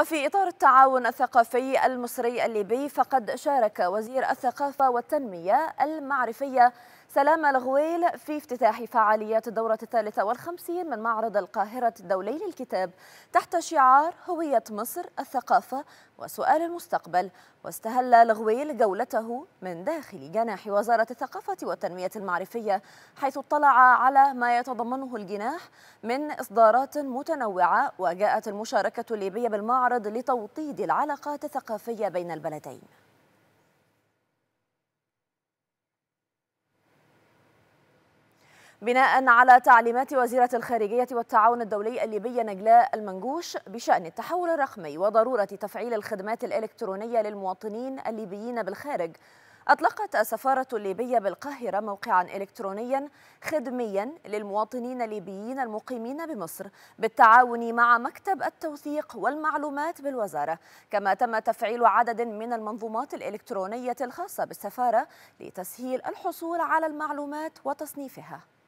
وفي إطار التعاون الثقافي المصري الليبي فقد شارك وزير الثقافة والتنمية المعرفية سلام الغويل في افتتاح فعاليات الدورة الثالثة والخمسين من معرض القاهرة الدولي للكتاب تحت شعار هوية مصر الثقافة وسؤال المستقبل واستهل الغويل جولته من داخل جناح وزارة الثقافة والتنمية المعرفية حيث اطلع على ما يتضمنه الجناح من إصدارات متنوعة وجاءت المشاركة الليبية بالمعرض معرض لتوطيد العلاقات الثقافية بين البلدين بناء على تعليمات وزيرة الخارجية والتعاون الدولي الليبية نجلاء المنجوش بشأن التحول الرقمي وضرورة تفعيل الخدمات الإلكترونية للمواطنين الليبيين بالخارج أطلقت السفارة الليبية بالقاهرة موقعا إلكترونيا خدميا للمواطنين الليبيين المقيمين بمصر بالتعاون مع مكتب التوثيق والمعلومات بالوزارة كما تم تفعيل عدد من المنظومات الإلكترونية الخاصة بالسفارة لتسهيل الحصول على المعلومات وتصنيفها